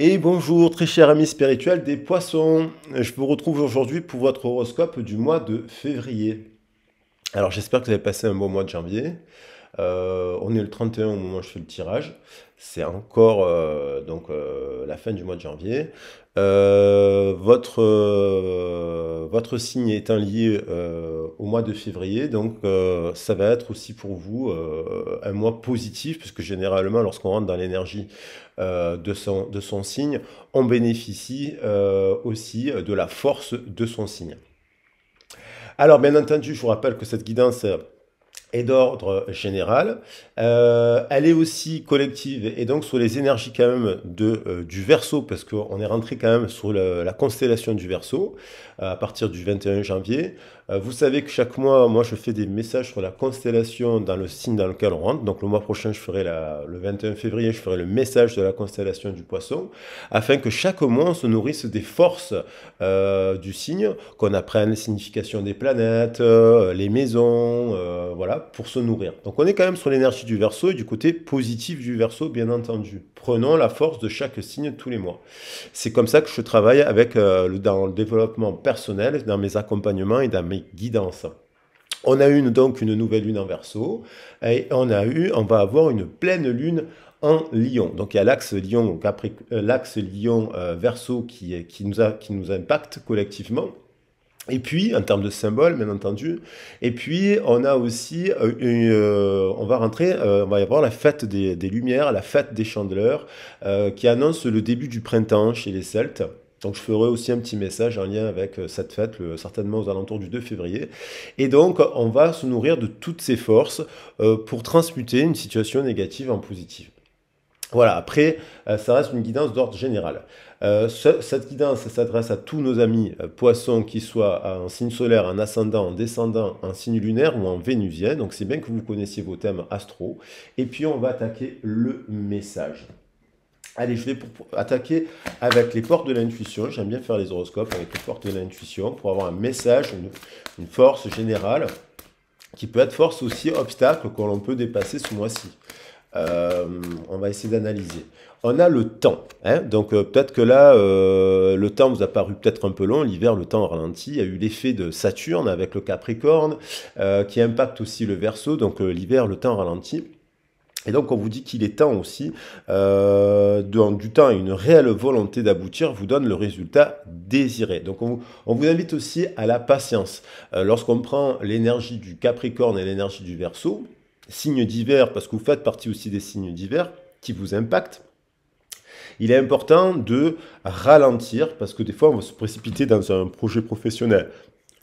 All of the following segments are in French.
Et bonjour très chers amis spirituels des poissons, je vous retrouve aujourd'hui pour votre horoscope du mois de février. Alors j'espère que vous avez passé un bon mois de janvier. Euh, on est le 31 au moment où je fais le tirage. C'est encore euh, donc euh, la fin du mois de janvier. votre, votre signe étant lié au mois de février, donc ça va être aussi pour vous un mois positif, puisque généralement lorsqu'on rentre dans l'énergie euh, de, son, de son signe, on bénéficie euh, aussi de la force de son signe. Alors bien entendu, je vous rappelle que cette guidance et d'ordre général. Euh, elle est aussi collective et donc sur les énergies quand même de, euh, du verso, parce qu'on est rentré quand même sur la, constellation du verso euh, à partir du 21 janvier. vous savez que chaque mois, moi je fais des messages sur la constellation dans le signe dans lequel on rentre. Donc le mois prochain, je ferai le 21 février, je ferai le message de la constellation du poisson, afin que chaque mois on se nourrisse des forces du signe, qu'on apprenne les significations des planètes, les maisons, voilà pour se nourrir. Donc on est quand même sur l'énergie du verso et du côté positif du verso, bien entendu. Prenons la force de chaque signe tous les mois. C'est comme ça que je travaille avec, euh, dans le développement personnel, dans mes accompagnements et dans mes guidances. On a eu donc une nouvelle lune en verso et on a eu, on va avoir une pleine lune en Lion. Donc il y a l'axe Lion, euh, l'axe Lion euh, verso qui, qui, nous qui nous impacte collectivement. Et puis, en termes de symboles, bien entendu. Et puis, on a aussi, euh, euh, on va rentrer, euh, on va y avoir la fête des, lumières, la fête des chandeleurs, qui annonce le début du printemps chez les Celtes. Donc je ferai aussi un petit message en lien avec cette fête, certainement aux alentours du 2 février. Et donc on va se nourrir de toutes ces forces pour transmuter une situation négative en positive. Voilà, après, ça reste une guidance d'ordre général. Euh, cette guidance s'adresse à tous nos amis euh, poissons qui soient en signe solaire, en ascendant, en descendant, en signe lunaire ou en vénusien. Donc c'est bien que vous connaissiez vos thèmes astro. Et puis on va attaquer le message. Allez, je vais pour, attaquer avec les portes de l'intuition. J'aime bien faire les horoscopes avec les portes de l'intuition pour avoir un message, une, une force générale qui peut être force aussi obstacle que l'on peut dépasser ce mois-ci. Euh, on va essayer d'analyser. On a le temps. Hein. donc euh, peut-être que là, euh, le temps vous a paru peut-être un peu long. L'hiver, le temps ralentit. Il y a eu l'effet de Saturne avec le Capricorne qui impacte aussi le Verseau. Donc l'hiver, le temps ralentit. Et donc on vous dit qu'il est temps aussi, du temps et une réelle volonté d'aboutir vous donne le résultat désiré. Donc on, vous invite aussi à la patience. Lorsqu'on prend l'énergie du Capricorne et l'énergie du Verseau, signes divers, parce que vous faites partie aussi des signes divers qui vous impactent, il est important de ralentir parce que des fois on va se précipiter dans un projet professionnel,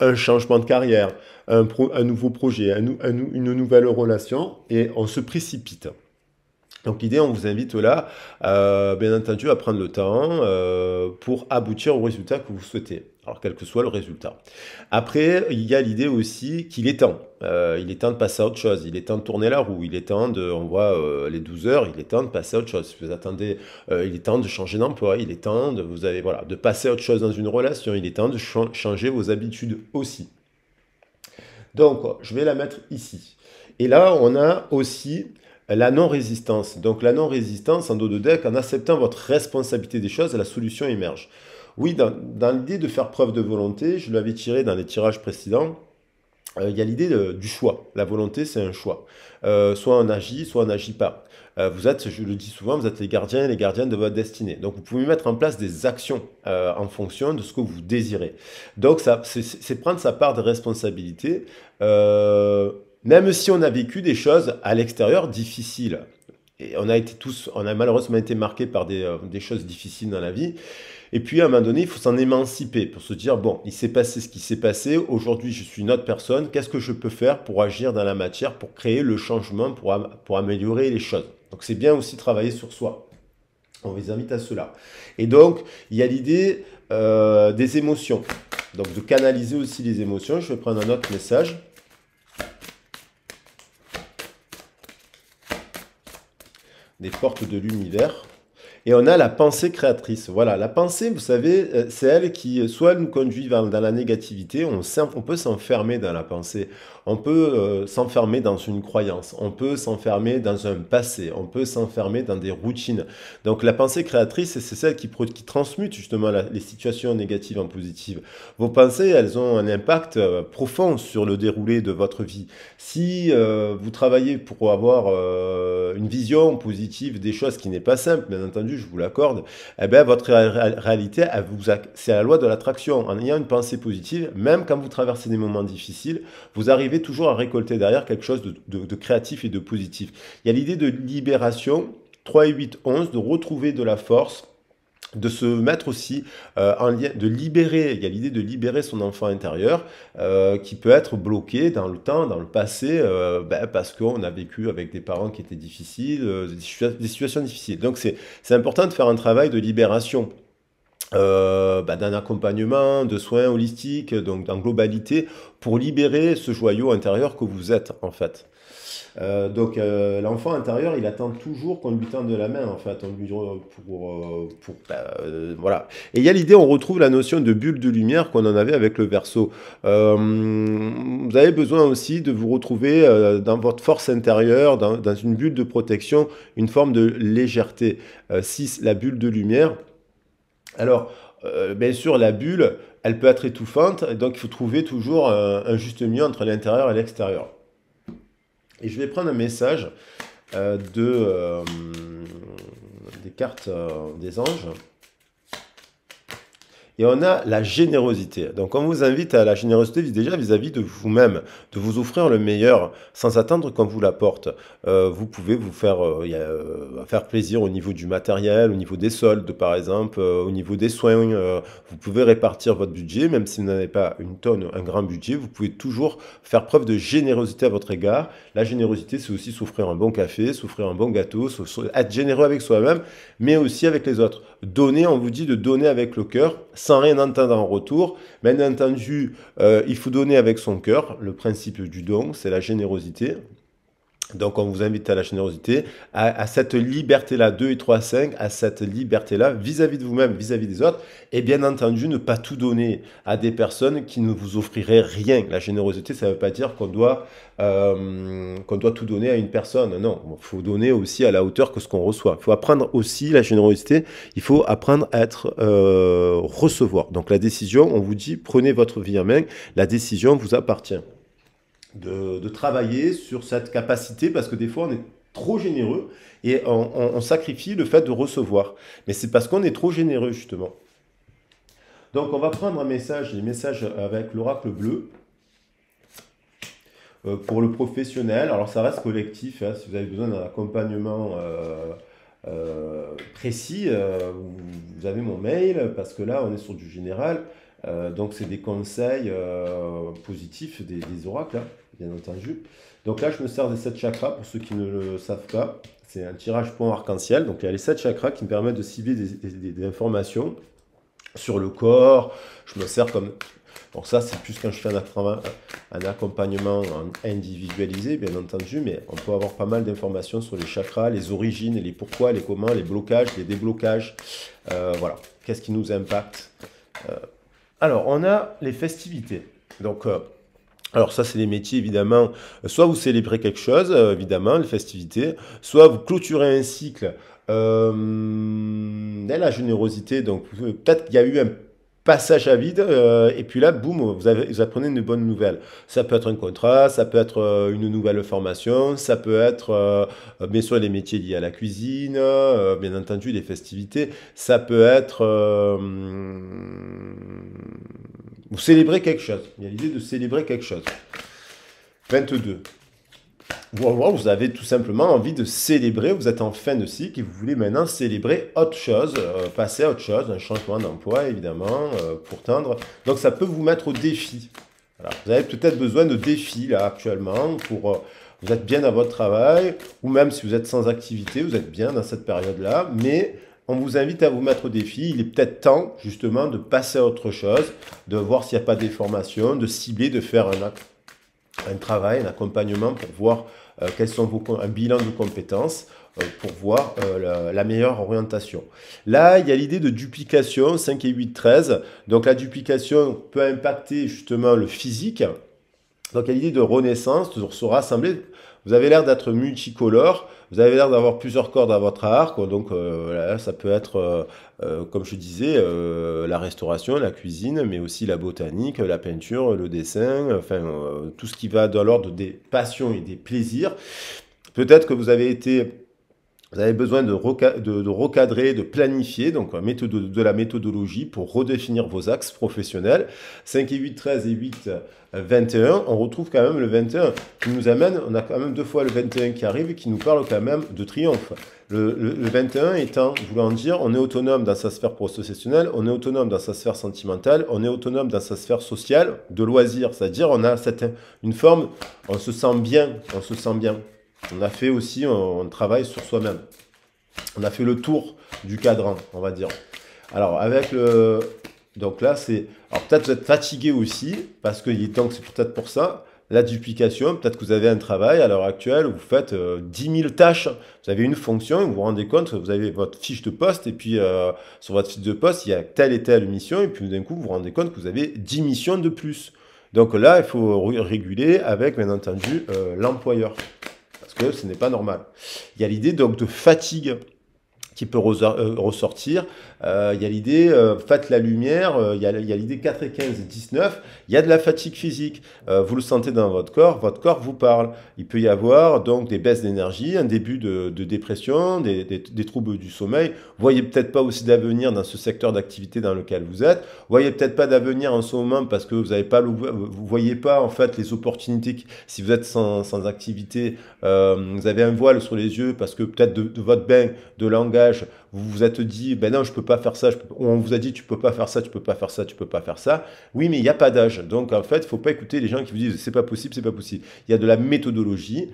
un changement de carrière, un, un nouveau projet, une nouvelle relation et on se précipite. Donc l'idée, on vous invite là, euh, bien entendu, à prendre le temps euh, pour aboutir au résultat que vous souhaitez. Alors quel que soit le résultat. Après, il y a l'idée aussi qu'il est temps. Euh, il est temps de passer à autre chose. Il est temps de tourner la roue. Il est temps de, on voit euh, les 12 heures, il est temps de passer à autre chose. Si vous attendez, euh, il est temps de changer d'emploi. Il est temps de, vous avez, de passer à autre chose dans une relation. Il est temps de changer vos habitudes aussi. Donc, je vais la mettre ici. Et là, on a aussi la non-résistance. Donc, la non-résistance en dos de deck, en acceptant votre responsabilité des choses, la solution émerge. Oui, dans, l'idée de faire preuve de volonté, je l'avais tiré dans les tirages précédents, euh, il y a l'idée du choix. La volonté, c'est un choix. Euh, soit on agit, soit on n'agit pas. Euh, vous êtes, je le dis souvent, vous êtes les gardiens et les gardiennes de votre destinée. Donc, vous pouvez mettre en place des actions en fonction de ce que vous désirez. Donc, c'est prendre sa part de responsabilité, même si on a vécu des choses à l'extérieur difficiles. Et on a malheureusement été marqués par des choses difficiles dans la vie. Et puis à un moment donné, il faut s'en émanciper pour se dire, bon, il s'est passé ce qui s'est passé, aujourd'hui je suis une autre personne, qu'est-ce que je peux faire pour agir dans la matière, pour créer le changement, pour, améliorer les choses. Donc c'est bien aussi travailler sur soi. On vous invite à cela. Et donc, il y a l'idée euh, des émotions. Donc de canaliser aussi les émotions. Je vais prendre un autre message. Des portes de l'univers. Et on a la pensée créatrice. Voilà, la pensée, vous savez, euh, c'est elle qui euh, soit nous conduit dans, dans la négativité, on, on peut s'enfermer dans la pensée, on peut euh, s'enfermer dans une croyance, on peut s'enfermer dans un passé, on peut s'enfermer dans des routines. Donc la pensée créatrice, c'est celle qui, qui, transmute justement les situations négatives en positives. Vos pensées, elles ont un impact profond sur le déroulé de votre vie. Si vous travaillez pour avoir une vision positive des choses qui n'est pas simple, bien entendu, je vous l'accorde, eh bien, votre réalité, c'est la loi de l'attraction. En ayant une pensée positive, même quand vous traversez des moments difficiles, vous arrivez toujours à récolter derrière quelque chose de, créatif et de positif. Il y a l'idée de libération, 3 et 8, 11, de retrouver de la force, de se mettre aussi euh, en lien, de libérer, il y a l'idée de libérer son enfant intérieur euh, qui peut être bloqué dans le temps, dans le passé, euh, ben, parce qu'on a vécu avec des parents qui étaient difficiles, des, situations difficiles. Donc c'est important de faire un travail de libération. Ben, d'un accompagnement, de soins holistiques, donc en globalité, pour libérer ce joyau intérieur que vous êtes en fait. Euh, donc euh, l'enfant intérieur, il attend toujours qu'on lui tende la main, en fait, on pour, euh, pour, bah, voilà. Et il y a l'idée, on retrouve la notion de bulle de lumière qu'on en avait avec le verso. vous avez besoin aussi de vous retrouver dans votre force intérieure, dans, dans, une bulle de protection, une forme de légèreté. 6, la bulle de lumière. Alors, bien sûr, la bulle, elle peut être étouffante, donc il faut trouver toujours un juste milieu entre l'intérieur et l'extérieur. Et je vais prendre un message euh, de, euh, des cartes euh, des anges et on a la générosité. Donc on vous invite à la générosité déjà vis-à-vis de vous-même, de vous offrir le meilleur sans attendre qu'on vous l'apporte. Euh, vous pouvez vous faire, euh, euh, faire plaisir au niveau du matériel, au niveau des soldes par exemple, au niveau des soins. vous pouvez répartir votre budget, même si vous n'avez pas une tonne, un grand budget, vous pouvez toujours faire preuve de générosité à votre égard. La générosité, c'est aussi s'offrir un bon café, s'offrir un bon gâteau, être généreux avec soi-même, mais aussi avec les autres. Donner, on vous dit de donner avec le cœur, sans rien entendre en retour. Bien entendu, euh, il faut donner avec son cœur. Le principe du don, c'est la générosité. Donc, on vous invite à la générosité, à, cette liberté-là, 2 et 3, 5, à cette liberté-là vis-à-vis de vous-même, vis-à-vis des autres. Et bien entendu, ne pas tout donner à des personnes qui ne vous offriraient rien. La générosité, ça ne veut pas dire qu'on doit, euh, qu'on doit tout donner à une personne. Non, il faut donner aussi à la hauteur que ce qu'on reçoit. Il faut apprendre aussi la générosité, il faut apprendre à être euh, recevoir. Donc, la décision, on vous dit, prenez votre vie en main, la décision vous appartient de, travailler sur cette capacité parce que des fois on est trop généreux et on, sacrifie le fait de recevoir. Mais c'est parce qu'on est trop généreux justement. Donc on va prendre un message, les messages avec l'oracle bleu euh, pour le professionnel. Alors ça reste collectif, hein. si vous avez besoin d'un accompagnement euh, euh, précis, vous avez mon mail parce que là on est sur du général. Euh, donc, c'est des conseils euh, positifs, des, oracles, hein, bien entendu. Donc là, je me sers des sept chakras, pour ceux qui ne le savent pas. C'est un tirage point arc-en-ciel. Donc, il y a les sept chakras qui me permettent de cibler des, informations sur le corps. Je me sers comme... Donc ça, c'est plus quand je fais un accompagnement individualisé, bien entendu, mais on peut avoir pas mal d'informations sur les chakras, les origines, les pourquoi, les comment, les blocages, les déblocages. Euh, voilà, qu'est-ce qui nous impacte alors, on a les festivités. Donc, euh, alors ça, c'est les métiers, évidemment. Soit vous célébrez quelque chose, euh, évidemment, les festivités, soit vous clôturez un cycle. Euh, la générosité, donc peut-être qu'il y a eu un passage à vide, euh, et puis là, boum, vous, avez, vous, apprenez une bonne nouvelle. Ça peut être un contrat, ça peut être euh, une nouvelle formation, ça peut être euh, bien sûr les métiers liés à la cuisine, bien entendu les festivités, ça peut être... vous célébrez quelque chose, il y a l'idée de célébrer quelque chose. 22 ou alors vous avez tout simplement envie de célébrer, vous êtes en fin de cycle et vous voulez maintenant célébrer autre chose, euh, passer à autre chose, un changement d'emploi évidemment, euh, pour tendre. Donc ça peut vous mettre au défi. Vous avez peut-être besoin de défis là actuellement pour... Euh, vous êtes bien à votre travail, ou même si vous êtes sans activité, vous êtes bien dans cette période-là, mais on vous invite à vous mettre au défi. Il est peut-être temps, justement, de passer à autre chose, de voir s'il n'y a pas des formations, de cibler, de faire un acte un travail, un accompagnement pour voir euh, quels sont vos un bilan de compétences euh, pour voir euh, la, meilleure orientation. Là, il y a l'idée de duplication 5 et 8 13. Donc la duplication peut impacter justement le physique. Donc il y a l'idée de renaissance, de se rassembler vous avez l'air d'être multicolore, vous avez l'air d'avoir plusieurs cordes à votre arc, donc euh, ça peut être, euh, euh, comme je disais, la restauration, la cuisine, mais aussi la botanique, la peinture, le dessin, enfin tout ce qui va dans l'ordre des passions et des plaisirs. Peut-être que vous avez été vous avez besoin de, de, recadrer, de planifier, donc méthode, de la méthodologie pour redéfinir vos axes professionnels. 5 et 8, 13 et 8, 21. On retrouve quand même le 21 qui nous amène, on a quand même deux fois le 21 qui arrive et qui nous parle quand même de triomphe. Le, 21 étant, 21 étant, en dire, on est autonome dans sa sphère professionnelle, on est autonome dans sa sphère sentimentale, on est autonome dans sa sphère sociale, de loisirs, c'est-à-dire on a cette, une forme, on se sent bien, on se sent bien on a fait aussi un, travail sur soi-même. On a fait le tour du cadran, on va dire. Alors, avec le. Donc là, c'est. Alors, peut-être vous êtes fatigué aussi, parce qu'il est temps que c'est peut-être pour ça. La duplication, peut-être que vous avez un travail à l'heure actuelle, vous faites 10 euh, 000 tâches, vous avez une fonction, vous vous rendez compte vous avez votre fiche de poste, et puis euh, sur votre fiche de poste, il y a telle et telle mission, et puis d'un coup, vous vous rendez compte que vous avez 10 missions de plus. Donc là, il faut réguler avec, bien entendu, euh, l'employeur que ce n'est pas normal. Il y a l'idée donc de fatigue qui peut euh, ressortir. Euh, il y a l'idée, euh, faites la lumière, il y a, l'idée 4 et 15 19, il y a de la fatigue physique. vous le sentez dans votre corps, votre corps vous parle. Il peut y avoir donc des baisses d'énergie, un début de, dépression, des, troubles du sommeil. Vous voyez peut-être pas aussi d'avenir dans ce secteur d'activité dans lequel vous êtes. Vous voyez peut-être pas d'avenir en ce moment parce que vous avez pas, vous voyez pas en fait les opportunités. si vous êtes sans, activité, vous avez un voile sur les yeux parce que peut-être de, de votre bain, de langage, vous vous êtes dit, ben non, je peux pas faire ça, je on vous a dit, tu peux pas faire ça, tu peux pas faire ça, tu peux pas faire ça. Oui, mais il n'y a pas d'âge. Donc, en fait, faut pas écouter les gens qui vous disent, c'est pas possible, c'est pas possible. Il y a de la méthodologie.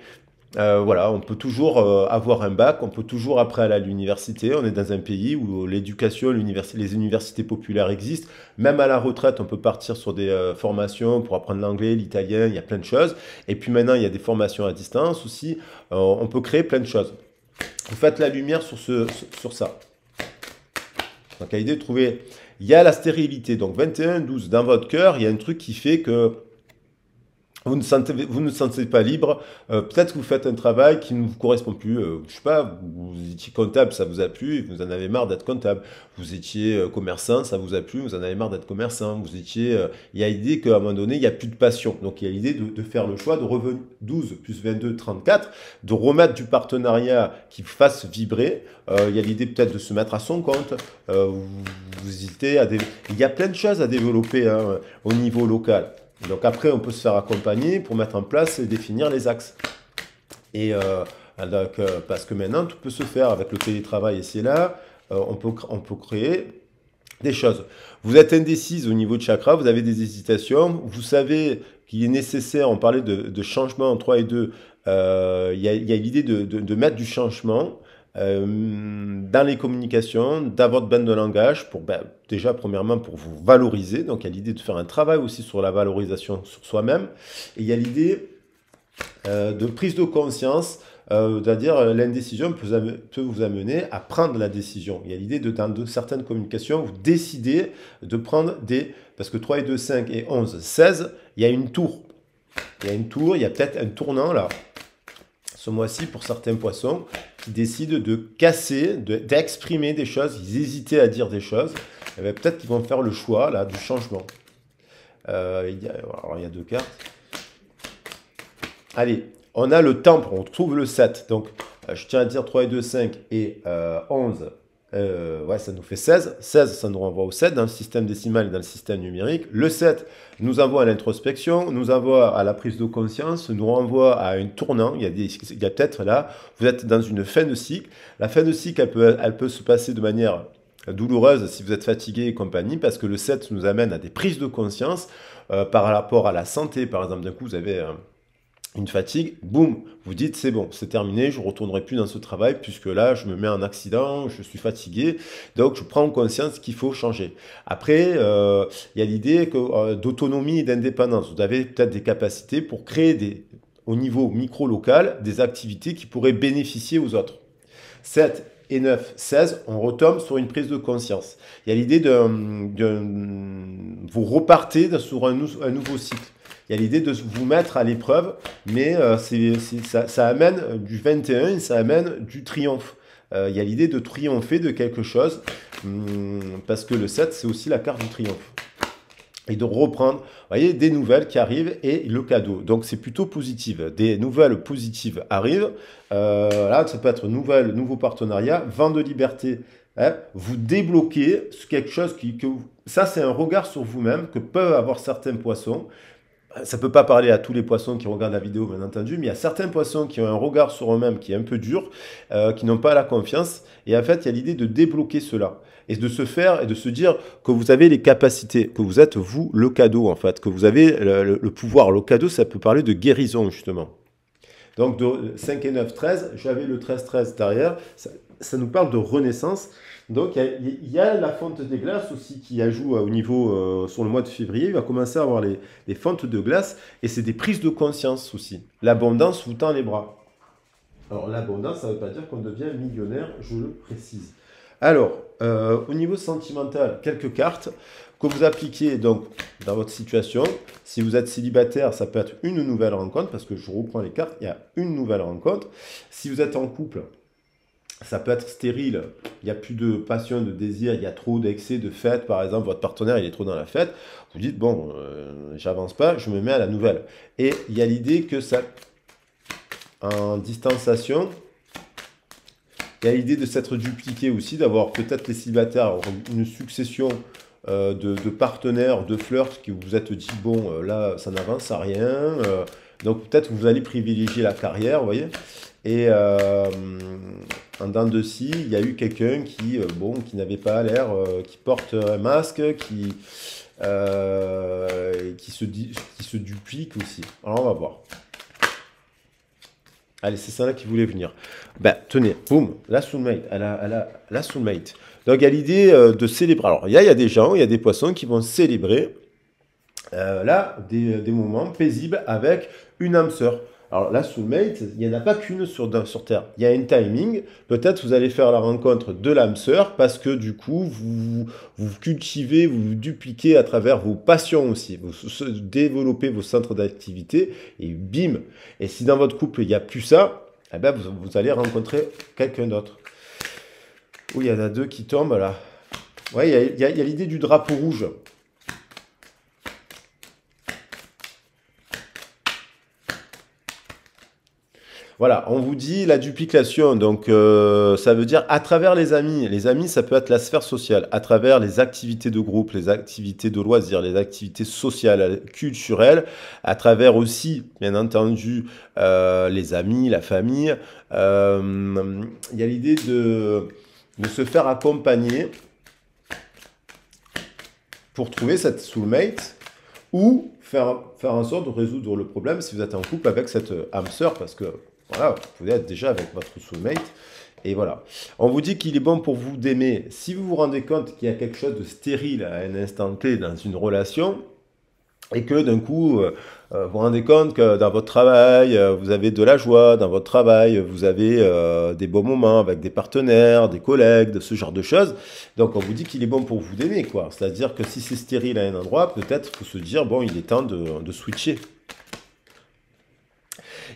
Euh, voilà, on peut toujours euh, avoir un bac, on peut toujours après aller à l'université. On est dans un pays où l'éducation, l'université, les universités populaires existent. Même à la retraite, on peut partir sur des euh, formations pour apprendre l'anglais, l'italien, il y a plein de choses. Et puis maintenant, il y a des formations à distance aussi. on peut créer plein de choses vous faites la lumière sur, ce, sur ça. Donc de trouver, il y a la stérilité. Donc 21, 12, dans votre cœur, il y a un truc qui fait que vous ne, sentez, vous ne sentez pas libre, euh, peut-être que vous faites un travail qui ne vous correspond plus. Je euh, je sais pas, vous, étiez comptable, ça vous a plu, vous en avez marre d'être comptable. Vous étiez euh, commerçant, ça vous a plu, vous en avez marre d'être commerçant. Vous étiez, il y a l'idée qu'à un moment donné, il n'y a plus de passion. Donc il y a l'idée de, faire le choix de revenir 12 plus 22, 34, de remettre du partenariat qui fasse vibrer. il y a l'idée peut-être de se mettre à son compte. vous, hésitez à... Il y a plein de choses à développer hein, au niveau local. Donc après, on peut se faire accompagner pour mettre en place et définir les axes. Et euh, euh, parce que maintenant, tout peut se faire avec le télétravail ici et là. Euh, on, peut, on peut créer des choses. Vous êtes indécise au niveau de chakra, vous avez des hésitations, vous savez qu'il est nécessaire, on parlait de, changement en 3 et 2, il y a, l'idée de, mettre du changement, euh, dans les communications, dans votre bande de langage, pour ben, déjà premièrement pour vous valoriser. Donc il y a l'idée de faire un travail aussi sur la valorisation sur soi-même. Et il y a l'idée euh, de prise de conscience euh, c'est-à-dire l'indécision peut, peut, vous amener à prendre la décision. Il y a l'idée de dans de certaines communications, vous décidez de prendre des... Parce que 3 et 2, 5 et 11, 16, il y a une tour. Il y a une tour, il y a peut-être un tournant là ce mois-ci pour certains poissons qui décident de casser, d'exprimer des choses, ils hésitaient à dire des choses, eh ben, peut-être qu'ils vont faire le choix là du changement. Euh, il y a, alors il y a deux cartes. Allez, on a le temple, on trouve le 7. Donc euh, je tiens à dire 3 et 2, 5 et euh, 11 euh, ouais, ça nous fait 16. 16, ça nous renvoie au 7 dans le système décimal et dans le système numérique. Le 7 nous envoie à l'introspection, nous envoie à la prise de conscience, nous renvoie à une tournant. Il y a, peut-être là, vous êtes dans une fin de cycle. La fin de cycle, elle peut, se passer de manière douloureuse si vous êtes fatigué et compagnie, parce que le 7 nous amène à des prises de conscience euh, par rapport à la santé. Par exemple, d'un coup, vous avez une fatigue, boum, vous dites c'est bon, c'est terminé, je ne retournerai plus dans ce travail puisque là je me mets en accident, je suis fatigué, donc je prends conscience qu'il faut changer. Après, euh, il y a l'idée euh, d'autonomie et d'indépendance. Vous avez peut-être des capacités pour créer des, au niveau micro-local des activités qui pourraient bénéficier aux autres. 7 et 9, 16, on retombe sur une prise de conscience. Il y a l'idée de, vous repartez sur un, un nouveau cycle il y a l'idée de vous mettre à l'épreuve, mais euh, c'est, ça, amène du 21 et ça amène du triomphe. Euh, il y a l'idée de triompher de quelque chose, hum, parce que le 7, c'est aussi la carte du triomphe et de reprendre, voyez, des nouvelles qui arrivent et le cadeau. Donc c'est plutôt positif. Des nouvelles positives arrivent. Euh, là, ça peut être nouvelle, nouveau partenariat, vent de liberté. Hein, vous débloquez quelque chose qui, que ça c'est un regard sur vous-même que peuvent avoir certains poissons ça ne peut pas parler à tous les poissons qui regardent la vidéo, bien entendu, mais il y a certains poissons qui ont un regard sur eux-mêmes qui est un peu dur, euh, qui n'ont pas la confiance. Et en fait, il y a l'idée de débloquer cela. Et de se faire et de se dire que vous avez les capacités, que vous êtes vous le cadeau en fait, que vous avez le, pouvoir. Le cadeau, ça peut parler de guérison justement. Donc de 5 et 9, 13, j'avais le 13, 13 derrière. ça nous parle de renaissance donc il y, a la fonte des glaces aussi qui ajoute euh, au niveau euh, sur le mois de février, il va commencer à avoir les, les fontes de glace et c'est des prises de conscience aussi. L'abondance vous tend les bras. Alors l'abondance, ça ne veut pas dire qu'on devient millionnaire, je le précise. Alors, euh, au niveau sentimental, quelques cartes que vous appliquez donc dans votre situation. Si vous êtes célibataire, ça peut être une nouvelle rencontre, parce que je reprends les cartes, il y a une nouvelle rencontre. Si vous êtes en couple, ça peut être stérile. Il n'y a plus de passion, de désir, il y a trop d'excès, de fête. Par exemple, votre partenaire, il est trop dans la fête. Vous dites, bon, euh, j'avance pas, je me mets à la nouvelle. Et il y a l'idée que ça, en distanciation, il y a l'idée de s'être dupliqué aussi, d'avoir peut-être les célibataires une succession euh, de, partenaires, de flirts qui vous êtes dit, bon, euh, là, ça n'avance à rien. donc peut-être que vous allez privilégier la carrière, vous voyez. Et euh, en dents de scie, il y a eu quelqu'un qui, euh, bon, qui n'avait pas l'air, euh, qui porte un masque, qui, qui, se, qui se duplique aussi. Alors on va voir. Allez, c'est ça là qui voulait venir. Ben, tenez, boum, la soulmate, elle a, elle la Donc, il y a l'idée de célébrer. Alors, il y, a, y a des gens, il y a des poissons qui vont célébrer là, des, des, moments paisibles avec une âme sœur. Alors là, soulmate, il n'y en a pas qu'une sur, sur, Terre. Il y a un timing. Peut-être vous allez faire la rencontre de l'âme sœur parce que du coup, vous vous cultivez, vous vous dupliquez à travers vos passions aussi. Vous développez vos centres d'activité et bim. Et si dans votre couple, il n'y a plus ça, eh ben vous, allez rencontrer quelqu'un d'autre. Ouh, il y en a deux qui tombent là. Ouais, il y a, a l'idée du drapeau rouge. Voilà, on vous dit la duplication, donc euh, ça veut dire à travers les amis. Les amis, ça peut être la sphère sociale, à travers les activités de groupe, les activités de loisirs, les activités sociales, culturelles, à travers aussi, bien entendu, euh, les amis, la famille. Euh, il y a l'idée de, de se faire accompagner pour trouver cette soulmate ou faire, faire en sorte de résoudre le problème si vous êtes en couple avec cette âme sœur, parce que vous pouvez être déjà avec votre soulmate. Et voilà. On vous dit qu'il est bon pour vous d'aimer. Si vous vous rendez compte qu'il y a quelque chose de stérile à un instant T dans une relation, et que d'un coup, euh, euh, vous vous rendez compte que dans votre travail, euh, vous avez de la joie, dans votre travail, vous avez des beaux moments avec des partenaires, des collègues, de ce genre de choses. Donc on vous dit qu'il est bon pour vous d'aimer, quoi. C'est-à-dire que si c'est stérile à un endroit, peut-être faut se dire, bon, il est temps de switcher.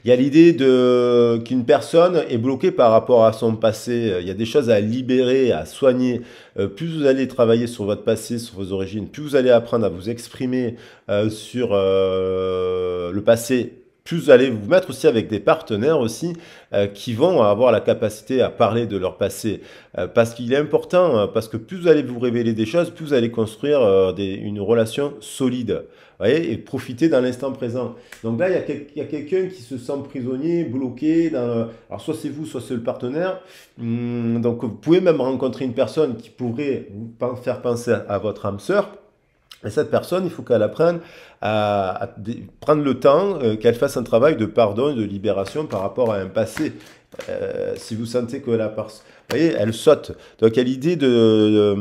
Il y a l'idée de qu'une personne est bloquée par rapport à son passé. Il y a des choses à libérer, à soigner. Euh, plus vous allez travailler sur votre passé, sur vos origines, plus vous allez apprendre à vous exprimer euh, sur euh, le passé plus vous allez vous mettre aussi avec des partenaires aussi euh, qui vont avoir la capacité à parler de leur passé. Euh, parce qu'il est important, euh, parce que plus vous allez vous révéler des choses, plus vous allez construire une relation solide. Voyez, et profiter dans l'instant présent. Donc là, il y a, quelqu'un qui se sent prisonnier, bloqué. Dans alors, soit c'est vous, soit c'est le partenaire. Hum, donc, vous pouvez même rencontrer une personne qui pourrait vous faire penser à votre âme sœur et cette personne, il faut qu'elle apprenne à, prendre le temps, euh, qu'elle fasse un travail de pardon et de libération par rapport à un passé. Euh, si vous sentez que la personne vous voyez, elle saute. Donc, a l'idée de, de,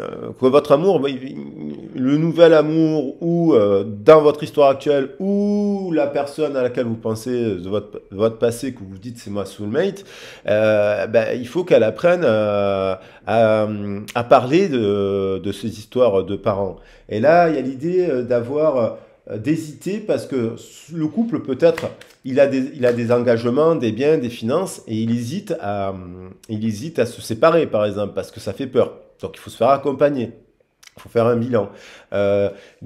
euh, que votre amour, le nouvel amour ou euh, dans votre histoire actuelle ou la personne à laquelle vous pensez de votre, votre passé que vous dites c'est ma soulmate, euh, ben, il faut qu'elle apprenne euh, à, à, parler de, de ces histoires de parents. Et là, il y a l'idée d'avoir euh, d'hésiter parce que le couple peut-être il a des engagements, des biens, des finances et il hésite à euh, il hésite à se séparer par exemple parce que ça fait peur. Donc il faut se faire accompagner faut faire un bilan. Euh,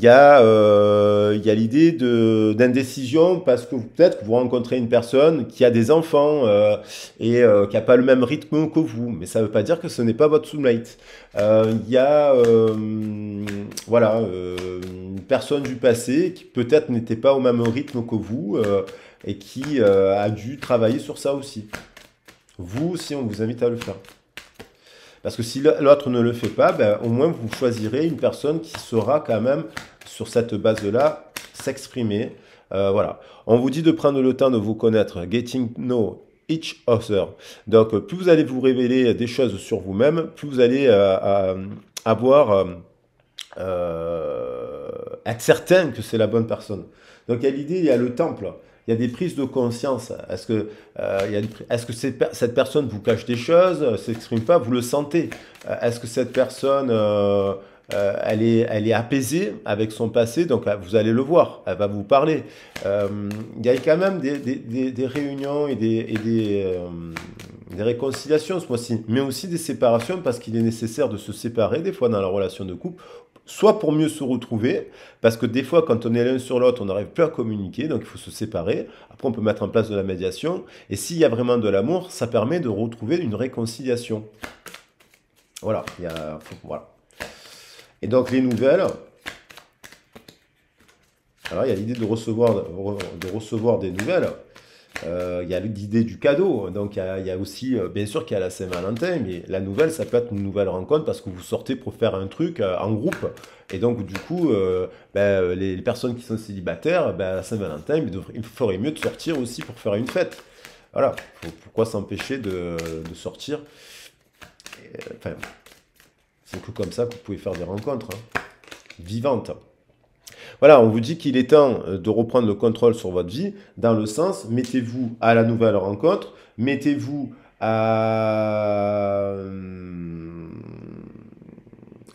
euh, il y a, l'idée d'indécision parce que peut-être vous rencontrez une personne qui a des enfants euh, et qui n'a pas le même rythme que vous, mais ça ne veut pas dire que ce n'est pas votre soulmate. Il y a voilà, une personne du passé qui peut-être n'était pas au même rythme que vous et qui a dû travailler sur ça aussi. Vous aussi, on vous invite à le faire. Parce que si l'autre ne le fait pas, ben, au moins vous choisirez une personne qui saura quand même, sur cette base-là, s'exprimer. Euh, voilà. On vous dit de prendre le temps de vous connaître. Getting know each other. Donc, plus vous allez vous révéler des choses sur vous-même, plus vous allez euh, euh, avoir... être certain que c'est la bonne personne. Donc il y a l'idée, il y a le temple il y a des prises de conscience. Est-ce que, euh, est-ce que cette, personne vous cache des choses, euh, s'exprime pas, vous le sentez euh, Est-ce que cette personne, elle, est, elle est apaisée avec son passé, donc ah, vous allez le voir, elle va vous parler. il y a quand même des, réunions et des, et des réconciliations ce mois-ci, mais aussi des séparations parce qu'il est nécessaire de se séparer des fois dans la relation de couple soit pour mieux se retrouver, parce que des fois, quand on est l'un sur l'autre, on n'arrive plus à communiquer, donc il faut se séparer. Après, on peut mettre en place de la médiation, et s'il y a vraiment de l'amour, ça permet de retrouver une réconciliation. Voilà, voilà. Et donc, les nouvelles. Alors, il y a l'idée de recevoir, de recevoir des nouvelles. Euh, il y a l'idée du cadeau. Donc, il y, a aussi, euh, bien sûr, qu'il y a la Saint-Valentin, mais la nouvelle, ça peut être une nouvelle rencontre parce que vous sortez pour faire un truc euh, en groupe. Et donc, du coup, ben, les, personnes qui sont célibataires, à ben, la Saint-Valentin, il ferait mieux de sortir aussi pour faire une fête. Voilà, pourquoi s'empêcher de, sortir Enfin, c'est que comme ça que vous pouvez faire des rencontres hein. vivantes. Voilà, on vous dit qu'il est temps euh, de reprendre le contrôle sur votre vie, dans le sens, mettez-vous à la nouvelle rencontre, mettez-vous à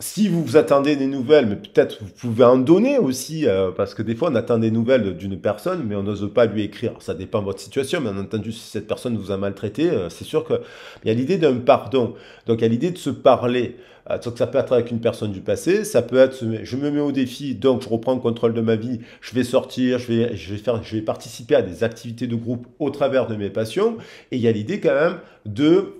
si vous vous attendez des nouvelles, mais peut-être vous pouvez en donner aussi, euh, parce que des fois on attend des nouvelles d'une personne, mais on n'ose pas lui écrire. ça dépend de votre situation, mais bien entendu, si cette personne vous a maltraité, euh, c'est sûr qu'il y a l'idée d'un pardon. Donc il y a l'idée de se parler. Euh, donc ça peut être avec une personne du passé, ça peut être je me mets au défi, donc je reprends le contrôle de ma vie, je vais sortir, je vais, je vais, faire, je vais participer à des activités de groupe au travers de mes passions. Et il y a l'idée quand même de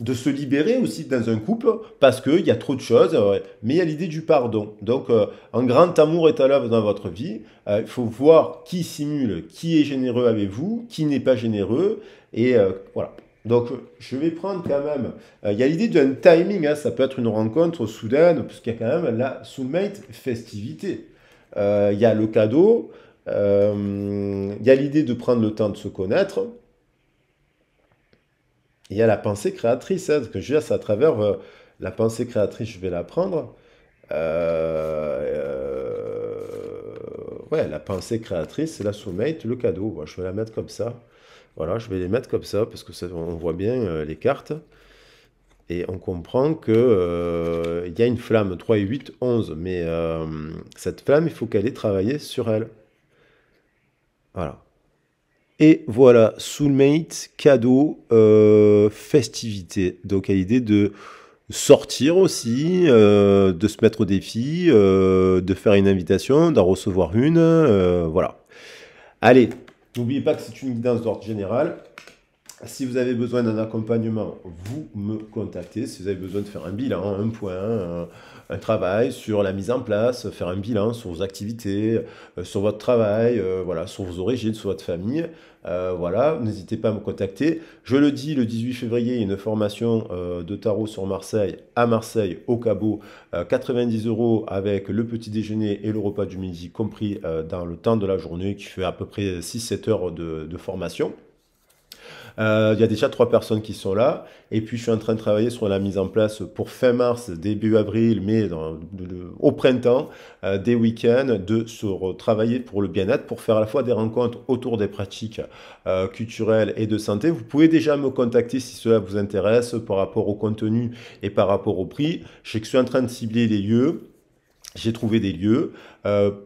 de se libérer aussi dans un couple parce qu'il y a trop de choses, euh, mais il y a l'idée du pardon. Donc, euh, un grand amour est à l'œuvre dans votre vie. Euh, il faut voir qui simule, qui est généreux avec vous, qui n'est pas généreux. Et voilà. Donc, je vais prendre quand même. Il y a l'idée d'un timing. Hein. ça peut être une rencontre soudaine, parce qu'il y a quand même la soulmate festivité. il y a le cadeau. il y a l'idée de prendre le temps de se connaître il y a la pensée créatrice, hein, que je c'est à travers euh, la pensée créatrice, je vais la prendre. Euh, euh, ouais, la pensée créatrice, c'est la soulmate, le cadeau. je vais la mettre comme ça. Voilà, je vais les mettre comme ça parce que on voit bien les cartes et on comprend que il y a une flamme 3 et 8 11 mais cette flamme il faut qu'elle ait travaillé sur elle voilà et voilà, soulmate, cadeau, euh, festivité. Donc à l'idée de sortir aussi, euh, de se mettre au défi, euh, de faire une invitation, d'en recevoir une, voilà. Allez, n'oubliez pas que c'est une guidance d'ordre général. Si vous avez besoin d'un accompagnement, vous me contactez. Si vous avez besoin de faire un bilan, un point, un, travail sur la mise en place, faire un bilan sur vos activités, euh, sur votre travail, euh, voilà, sur vos origines, sur votre famille, euh, voilà, n'hésitez pas à me contacter. Je le dis, le 18 février, une formation de tarot sur Marseille, à Marseille, au Cabot, 90 euros avec le petit déjeuner et le repas du midi compris dans le temps de la journée qui fait à peu près 6-7 heures de formation. Euh, il y a déjà trois personnes qui sont là. Et puis, je suis en train de travailler sur la mise en place pour fin mars, début avril, mai, au printemps, euh, des week-ends, de se travailler pour le bien-être, pour faire à la fois des rencontres autour des pratiques euh, culturelles et de santé. Vous pouvez déjà me contacter si cela vous intéresse par rapport au contenu et par rapport au prix. Je suis en train de cibler les lieux. J'ai trouvé des lieux.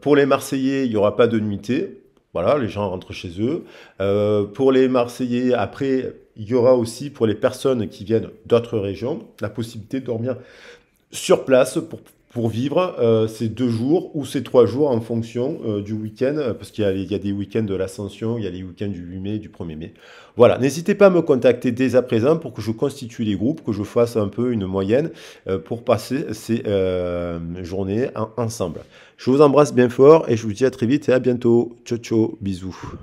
pour les Marseillais, il n'y aura pas de nuitée. Voilà, les gens rentrent chez eux. Euh, pour les Marseillais, après, il y aura aussi pour les personnes qui viennent d'autres régions la possibilité de dormir sur place pour pour vivre euh, ces deux jours ou ces trois jours en fonction euh, du week-end, euh, parce qu'il y, a des week-ends de l'ascension, il y a les week-ends du 8 mai, du 1er mai. Voilà, n'hésitez pas à me contacter dès à présent pour que je constitue les groupes, que je fasse un peu une moyenne pour passer ces journées ensemble. Je vous embrasse bien fort et je vous dis à très vite et à bientôt. Ciao, ciao, bisous.